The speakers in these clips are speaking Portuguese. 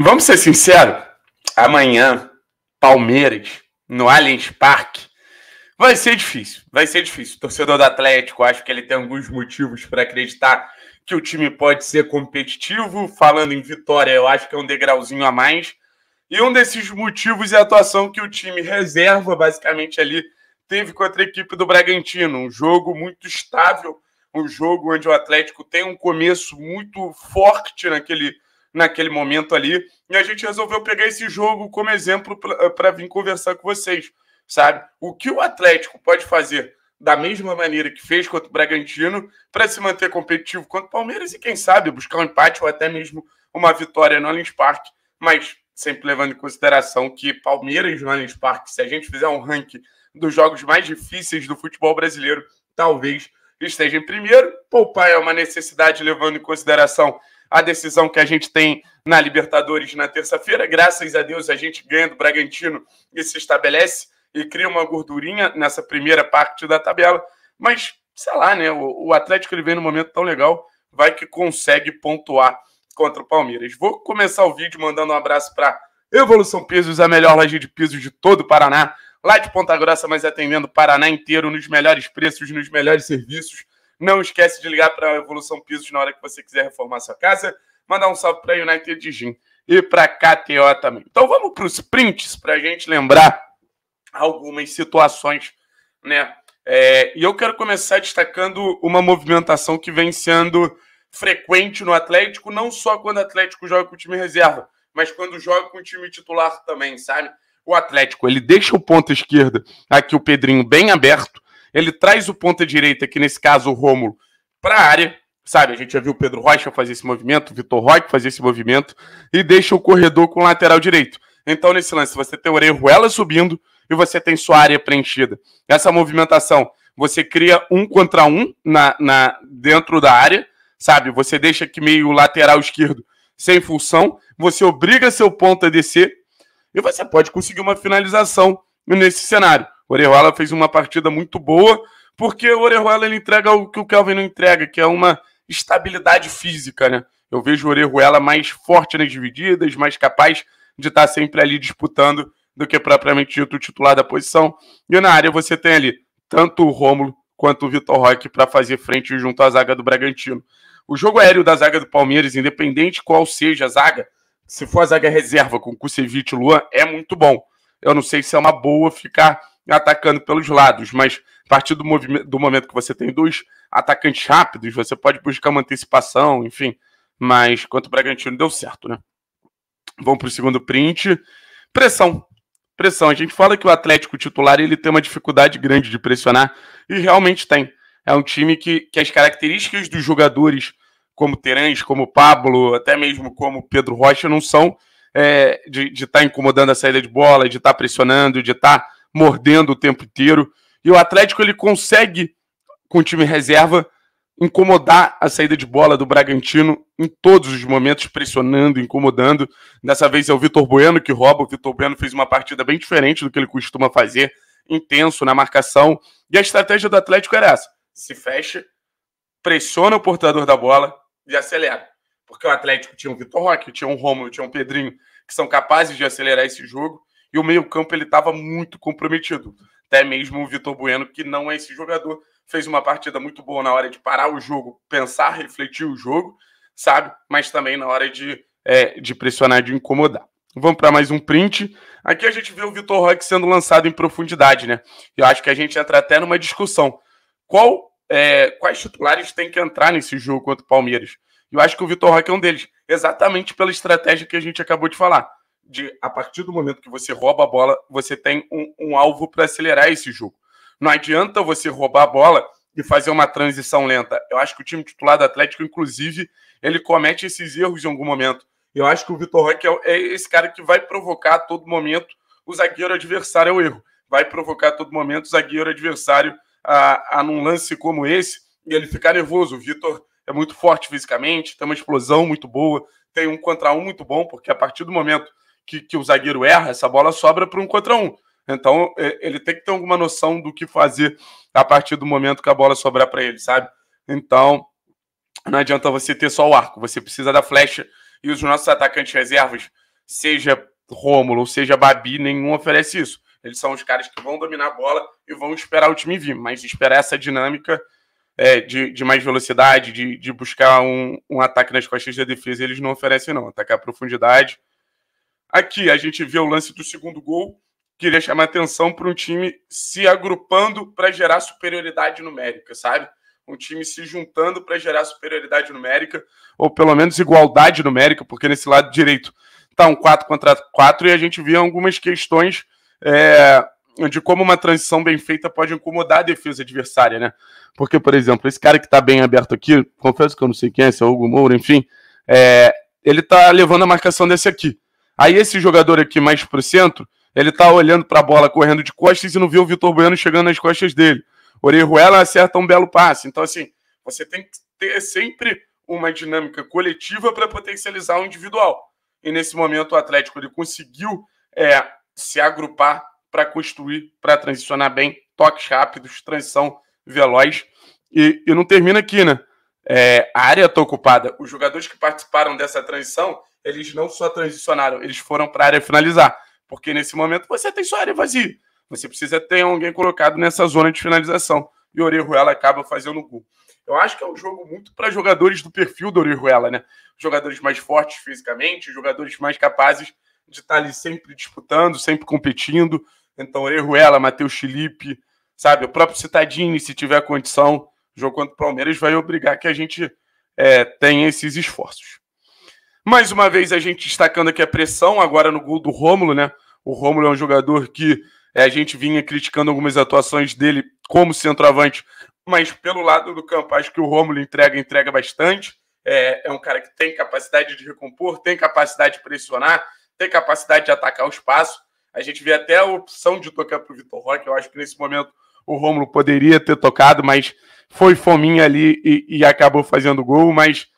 Vamos ser sinceros, amanhã, Palmeiras, no Allianz Parque, vai ser difícil. Vai ser difícil. O torcedor do Atlético, acho que ele tem alguns motivos para acreditar que o time pode ser competitivo. Falando em vitória, eu acho que é um degrauzinho a mais. E um desses motivos é a atuação que o time reserva, basicamente ali, teve contra a equipe do Bragantino. Um jogo muito estável, um jogo onde o Atlético tem um começo muito forte naquele naquele momento ali. E a gente resolveu pegar esse jogo como exemplo para eh, vir conversar com vocês, sabe? O que o Atlético pode fazer da mesma maneira que fez contra o Bragantino para se manter competitivo contra o Palmeiras e, quem sabe, buscar um empate ou até mesmo uma vitória no Allianz Parque. Mas sempre levando em consideração que Palmeiras no Allianz Parque, se a gente fizer um ranking dos jogos mais difíceis do futebol brasileiro, talvez esteja em primeiro. Poupar é uma necessidade, levando em consideração a decisão que a gente tem na Libertadores na terça-feira. Graças a Deus a gente ganha do Bragantino e se estabelece e cria uma gordurinha nessa primeira parte da tabela. Mas, sei lá, né? O, o Atlético ele vem num momento tão legal, vai que consegue pontuar contra o Palmeiras. Vou começar o vídeo mandando um abraço para Evolução Pisos, a melhor loja de pisos de todo o Paraná. Lá de Ponta Grossa, mas atendendo o Paraná inteiro nos melhores preços, nos melhores serviços. Não esquece de ligar para a Evolução Pisos na hora que você quiser reformar sua casa. Mandar um salve para a United Gym e para a KTO também. Então vamos para os prints para a gente lembrar algumas situações, né? É, e eu quero começar destacando uma movimentação que vem sendo frequente no Atlético, não só quando o Atlético joga com o time reserva, mas quando joga com o time titular também, sabe? O Atlético, ele deixa o ponto esquerda, aqui o Pedrinho, bem aberto, ele traz o ponta direita, que nesse caso o Rômulo, para a área. Sabe, a gente já viu o Pedro Rocha fazer esse movimento, o Vitor Roque fazer esse movimento, e deixa o corredor com o lateral direito. Então, nesse lance, você tem o Orejuela subindo e você tem sua área preenchida. Essa movimentação, você cria um contra um na, na dentro da área, sabe? Você deixa que meio lateral esquerdo sem função, você obriga seu ponta a descer e você pode conseguir uma finalização nesse cenário. O Orejuela fez uma partida muito boa, porque o Orejuela ele entrega o que o Kelvin não entrega, que é uma estabilidade física, né? Eu vejo o Orejuela mais forte nas divididas, mais capaz de estar tá sempre ali disputando do que propriamente dito o titular da posição. E na área você tem ali tanto o Rômulo quanto o Vitor Roque para fazer frente junto à zaga do Bragantino. O jogo aéreo da zaga do Palmeiras, independente qual seja a zaga, se for a zaga reserva com Kusevich e Luan, é muito bom. Eu não sei se é uma boa ficar atacando pelos lados, mas a partir do, do momento que você tem dois atacantes rápidos, você pode buscar uma antecipação, enfim. Mas quanto o Bragantino deu certo, né? Vamos para o segundo print. Pressão. Pressão. A gente fala que o Atlético titular ele tem uma dificuldade grande de pressionar, e realmente tem. É um time que, que as características dos jogadores, como Terãs, como Pablo, até mesmo como Pedro Rocha, não são é, de estar tá incomodando a saída de bola, de estar tá pressionando, de estar. Tá mordendo o tempo inteiro. E o Atlético ele consegue, com o time reserva, incomodar a saída de bola do Bragantino em todos os momentos, pressionando, incomodando. Dessa vez é o Vitor Bueno que rouba. O Vitor Bueno fez uma partida bem diferente do que ele costuma fazer, intenso na marcação. E a estratégia do Atlético era essa: se fecha, pressiona o portador da bola e acelera. Porque o Atlético tinha um Vitor Roque, tinha um Romulo, tinha um Pedrinho, que são capazes de acelerar esse jogo e o meio-campo ele estava muito comprometido. Até mesmo o Vitor Bueno, que não é esse jogador, fez uma partida muito boa na hora de parar o jogo, pensar, refletir o jogo, sabe? Mas também na hora de, é, de pressionar, de incomodar. Vamos para mais um print. Aqui a gente vê o Vitor Roque sendo lançado em profundidade, né? Eu acho que a gente entra até numa discussão. Qual, é, quais titulares tem que entrar nesse jogo contra o Palmeiras? Eu acho que o Vitor Roque é um deles, exatamente pela estratégia que a gente acabou de falar de a partir do momento que você rouba a bola, você tem um, um alvo para acelerar esse jogo. Não adianta você roubar a bola e fazer uma transição lenta. Eu acho que o time titular do Atlético, inclusive, ele comete esses erros em algum momento. Eu acho que o Vitor Roque é, é esse cara que vai provocar a todo momento o zagueiro adversário ao é erro. Vai provocar a todo momento o zagueiro adversário a, a num lance como esse e ele ficar nervoso. O Vitor é muito forte fisicamente, tem uma explosão muito boa, tem um contra um muito bom, porque a partir do momento que, que o zagueiro erra, essa bola sobra para um contra um. Então, é, ele tem que ter alguma noção do que fazer a partir do momento que a bola sobrar para ele, sabe? Então, não adianta você ter só o arco, você precisa da flecha. E os nossos atacantes reservas, seja Rômulo ou seja Babi, nenhum oferece isso. Eles são os caras que vão dominar a bola e vão esperar o time vir, mas esperar essa dinâmica é, de, de, mais velocidade, de, de buscar um, um, ataque nas costas da defesa, eles não oferecem, não. Atacar a profundidade Aqui a gente vê o lance do segundo gol, queria chamar atenção para um time se agrupando para gerar superioridade numérica, sabe? Um time se juntando para gerar superioridade numérica, ou pelo menos igualdade numérica, porque nesse lado direito está um 4 contra 4 e a gente via algumas questões é, de como uma transição bem feita pode incomodar a defesa adversária, né? Porque, por exemplo, esse cara que está bem aberto aqui, confesso que eu não sei quem é, se é o Hugo Moura, enfim, é, ele está levando a marcação desse aqui. Aí esse jogador aqui mais pro centro, ele tá olhando para a bola, correndo de costas e não viu o Vitor Bueno chegando nas costas dele. Orejuela acerta um belo passe. Então, assim, você tem que ter sempre uma dinâmica coletiva para potencializar o individual. E nesse momento o Atlético ele conseguiu é, se agrupar para construir, para transicionar bem, toques rápidos, transição veloz. E, e não termina aqui, né? é, a área está ocupada. Os jogadores que participaram dessa transição, eles não só transicionaram, eles foram para a área finalizar. Porque nesse momento você tem sua área vazia. Você precisa ter alguém colocado nessa zona de finalização. E Orejuela acaba fazendo gol. Eu acho que é um jogo muito para jogadores do perfil do Orejuela, né? Jogadores mais fortes fisicamente, jogadores mais capazes de estar tá ali sempre disputando, sempre competindo. Então, Orejuela, Matheus Felipe, sabe? O próprio Citadini, se tiver condição. O jogo contra o Palmeiras vai obrigar que a gente é, tenha esses esforços. Mais uma vez, a gente destacando aqui a pressão agora no gol do Rômulo, né? O Rômulo é um jogador que é, a gente vinha criticando algumas atuações dele como centroavante, mas pelo lado do campo, acho que o Rômulo entrega, entrega bastante. É, é, um cara que tem capacidade de recompor, tem capacidade de pressionar, tem capacidade de atacar o espaço. A gente vê até a opção de tocar para o Vitor Roque. Eu acho que nesse momento o Rômulo poderia ter tocado, mas foi fominha ali e, e, acabou fazendo gol, mas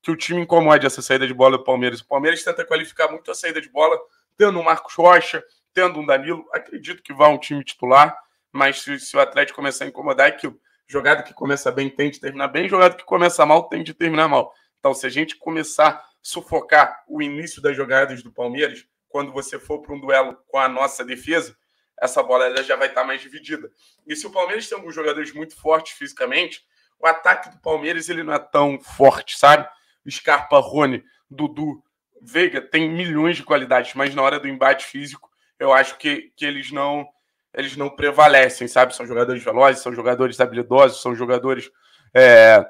que o time incomode essa saída de bola do Palmeiras. O Palmeiras tenta qualificar muito a saída de bola, tendo um Marcos Rocha, tendo um Danilo. Acredito que vá um time titular, mas se, se o Atlético começar a incomodar, é que jogado que começa bem tem de terminar bem, jogado que começa mal tem de terminar mal. Então, se a gente começar a sufocar o início das jogadas do Palmeiras, quando você for para um duelo com a nossa defesa, essa bola ela já vai estar tá mais dividida. E se o Palmeiras tem alguns jogadores muito fortes fisicamente, o ataque do Palmeiras ele não é tão forte, sabe? Scarpa, Rony, Dudu, Veiga tem milhões de qualidades, mas na hora do embate físico, eu acho que, que eles não eles não prevalecem, sabe? São jogadores velozes, são jogadores habilidosos, são jogadores é,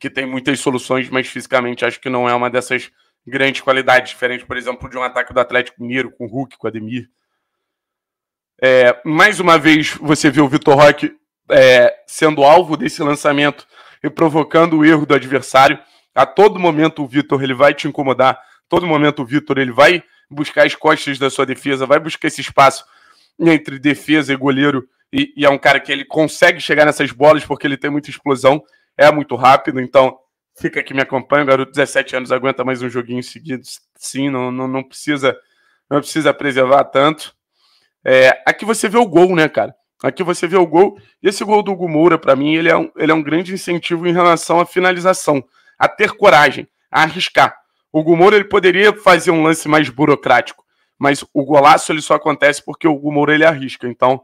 que têm muitas soluções, mas fisicamente acho que não é uma dessas grandes qualidades, diferente, por exemplo, de um ataque do Atlético Mineiro com o Hulk, com o Ademir, é, mais uma vez, você viu o Vitor Roque é, sendo alvo desse lançamento e provocando o erro do adversário. A todo momento o Vitor ele vai te incomodar, a todo momento o Vitor ele vai buscar as costas da sua defesa, vai buscar esse espaço entre defesa e goleiro. E, e é um cara que ele consegue chegar nessas bolas porque ele tem muita explosão, é muito rápido. Então, fica aqui me acompanha, garoto, 17 anos, aguenta mais um joguinho seguido. Sim, não, não, não precisa não precisa preservar tanto. É, aqui você vê o gol, né, cara? Aqui você vê o gol. E esse gol do Hugo Moura, para mim, ele é, um, ele é um grande incentivo em relação à finalização, a ter coragem, a arriscar. O Hugo Moura, ele poderia fazer um lance mais burocrático, mas o golaço ele só acontece porque o Hugo Moura ele arrisca. Então,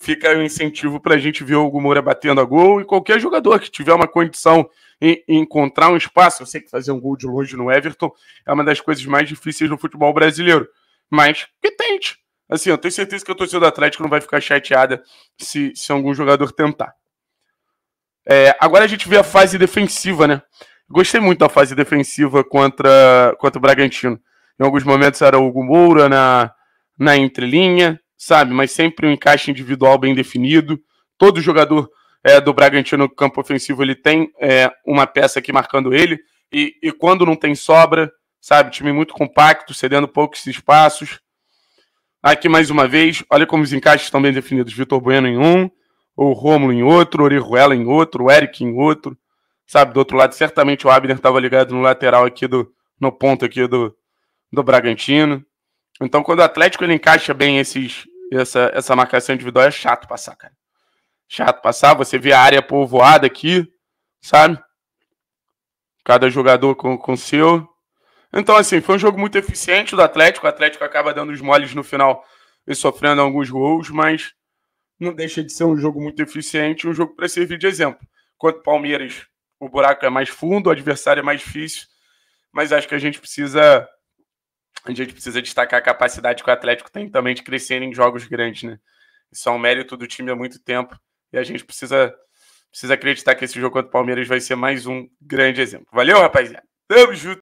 fica o um incentivo para a gente ver o Hugo Moura batendo a gol e qualquer jogador que tiver uma condição em, em, encontrar um espaço. Eu sei que fazer um gol de longe no Everton é uma das coisas mais difíceis no futebol brasileiro, mas que tente Assim, eu tenho certeza que a torcida do Atlético não vai ficar chateada se, se algum jogador tentar. É, agora a gente vê a fase defensiva, né? Gostei muito da fase defensiva contra, contra o Bragantino. Em alguns momentos era o Hugo Moura na, na entrelinha, sabe? Mas sempre um encaixe individual bem definido. Todo jogador é, do Bragantino no campo ofensivo ele tem é, uma peça aqui marcando ele. E, e quando não tem sobra, sabe? Time muito compacto, cedendo poucos espaços. Aqui mais uma vez, olha como os encaixes estão bem definidos. Vitor Bueno em um, o Rômulo em outro, o Orihuela em outro, o Eric em outro. Sabe, do outro lado, certamente o Abner estava ligado no lateral aqui do. no ponto aqui do, do Bragantino. Então, quando o Atlético ele encaixa bem esses, essa, essa marcação individual, é chato passar, cara. Chato passar, você vê a área povoada aqui, sabe? Cada jogador com o seu. Então, assim, foi um jogo muito eficiente do Atlético. O Atlético acaba dando os moles no final e sofrendo alguns gols, mas não deixa de ser um jogo muito eficiente, um jogo para servir de exemplo. Quanto Palmeiras, o buraco é mais fundo, o adversário é mais difícil, mas acho que a gente precisa a gente precisa destacar a capacidade que o Atlético tem também de crescer em jogos grandes, né? Isso é um mérito do time há muito tempo e a gente precisa precisa acreditar que esse jogo contra o Palmeiras vai ser mais um grande exemplo. Valeu, rapaziada. Tamo junto.